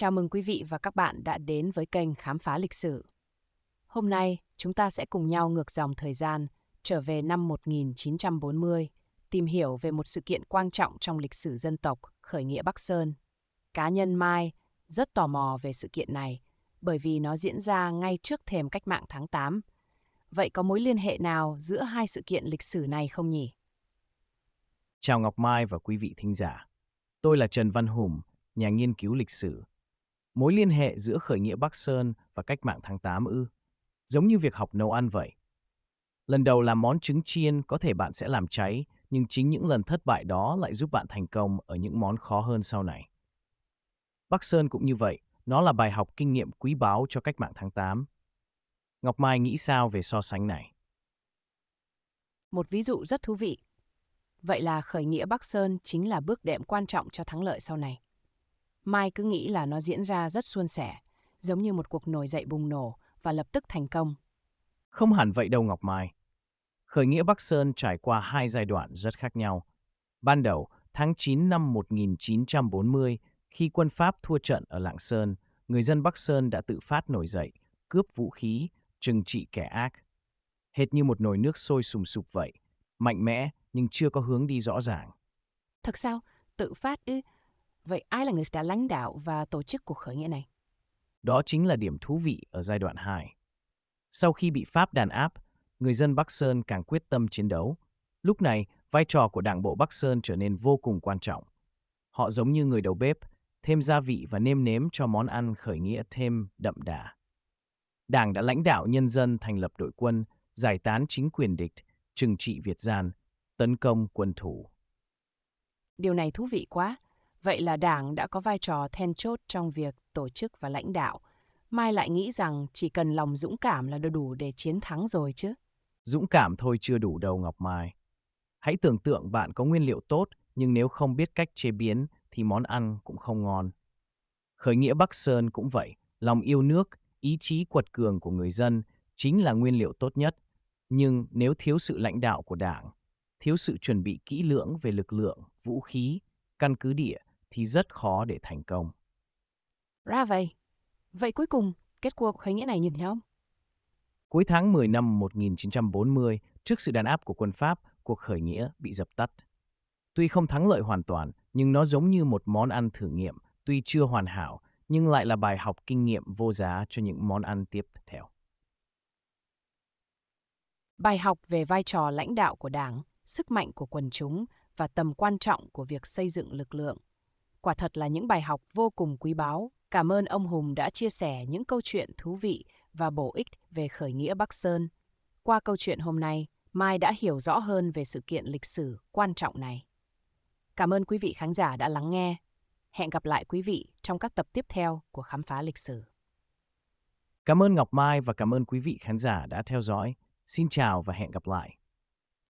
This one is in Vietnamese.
Chào mừng quý vị và các bạn đã đến với kênh Khám phá lịch sử. Hôm nay, chúng ta sẽ cùng nhau ngược dòng thời gian, trở về năm 1940, tìm hiểu về một sự kiện quan trọng trong lịch sử dân tộc, khởi nghĩa Bắc Sơn. Cá nhân Mai rất tò mò về sự kiện này, bởi vì nó diễn ra ngay trước thềm cách mạng tháng 8. Vậy có mối liên hệ nào giữa hai sự kiện lịch sử này không nhỉ? Chào Ngọc Mai và quý vị thính giả. Tôi là Trần Văn Hùng, nhà nghiên cứu lịch sử mối liên hệ giữa khởi nghĩa Bắc Sơn và cách mạng tháng 8 ư. Giống như việc học nấu ăn vậy. Lần đầu làm món trứng chiên có thể bạn sẽ làm cháy, nhưng chính những lần thất bại đó lại giúp bạn thành công ở những món khó hơn sau này. Bắc Sơn cũng như vậy, nó là bài học kinh nghiệm quý báu cho cách mạng tháng 8. Ngọc Mai nghĩ sao về so sánh này? Một ví dụ rất thú vị. Vậy là khởi nghĩa Bắc Sơn chính là bước đệm quan trọng cho thắng lợi sau này. Mai cứ nghĩ là nó diễn ra rất suôn sẻ, giống như một cuộc nổi dậy bùng nổ và lập tức thành công. Không hẳn vậy đâu Ngọc Mai. Khởi nghĩa Bắc Sơn trải qua hai giai đoạn rất khác nhau. Ban đầu, tháng 9 năm 1940, khi quân Pháp thua trận ở Lạng Sơn, người dân Bắc Sơn đã tự phát nổi dậy, cướp vũ khí, trừng trị kẻ ác. Hệt như một nồi nước sôi sùng sục vậy, mạnh mẽ nhưng chưa có hướng đi rõ ràng. Thật sao? Tự phát ư? Vậy ai là người đã lãnh đạo và tổ chức cuộc khởi nghĩa này? Đó chính là điểm thú vị ở giai đoạn 2. Sau khi bị Pháp đàn áp, người dân Bắc Sơn càng quyết tâm chiến đấu. Lúc này, vai trò của đảng bộ Bắc Sơn trở nên vô cùng quan trọng. Họ giống như người đầu bếp, thêm gia vị và nêm nếm cho món ăn khởi nghĩa thêm đậm đà. Đảng đã lãnh đạo nhân dân thành lập đội quân, giải tán chính quyền địch, trừng trị Việt gian, tấn công quân thủ. Điều này thú vị quá. Vậy là Đảng đã có vai trò then chốt trong việc tổ chức và lãnh đạo. Mai lại nghĩ rằng chỉ cần lòng dũng cảm là đủ để chiến thắng rồi chứ. Dũng cảm thôi chưa đủ đâu Ngọc Mai. Hãy tưởng tượng bạn có nguyên liệu tốt, nhưng nếu không biết cách chế biến thì món ăn cũng không ngon. Khởi nghĩa Bắc Sơn cũng vậy, lòng yêu nước, ý chí quật cường của người dân chính là nguyên liệu tốt nhất. Nhưng nếu thiếu sự lãnh đạo của Đảng, thiếu sự chuẩn bị kỹ lưỡng về lực lượng, vũ khí, căn cứ địa thì rất khó để thành công. Ra vậy. Vậy cuối cùng, kết cuộc khởi nghĩa này như thế nào? Cuối tháng 10 năm 1940, trước sự đàn áp của quân Pháp, cuộc khởi nghĩa bị dập tắt. Tuy không thắng lợi hoàn toàn, nhưng nó giống như một món ăn thử nghiệm, tuy chưa hoàn hảo, nhưng lại là bài học kinh nghiệm vô giá cho những món ăn tiếp theo. Bài học về vai trò lãnh đạo của Đảng, sức mạnh của quần chúng và tầm quan trọng của việc xây dựng lực lượng Quả thật là những bài học vô cùng quý báu. Cảm ơn ông Hùng đã chia sẻ những câu chuyện thú vị và bổ ích về khởi nghĩa Bắc Sơn. Qua câu chuyện hôm nay, Mai đã hiểu rõ hơn về sự kiện lịch sử quan trọng này. Cảm ơn quý vị khán giả đã lắng nghe. Hẹn gặp lại quý vị trong các tập tiếp theo của Khám phá lịch sử. Cảm ơn Ngọc Mai và cảm ơn quý vị khán giả đã theo dõi. Xin chào và hẹn gặp lại.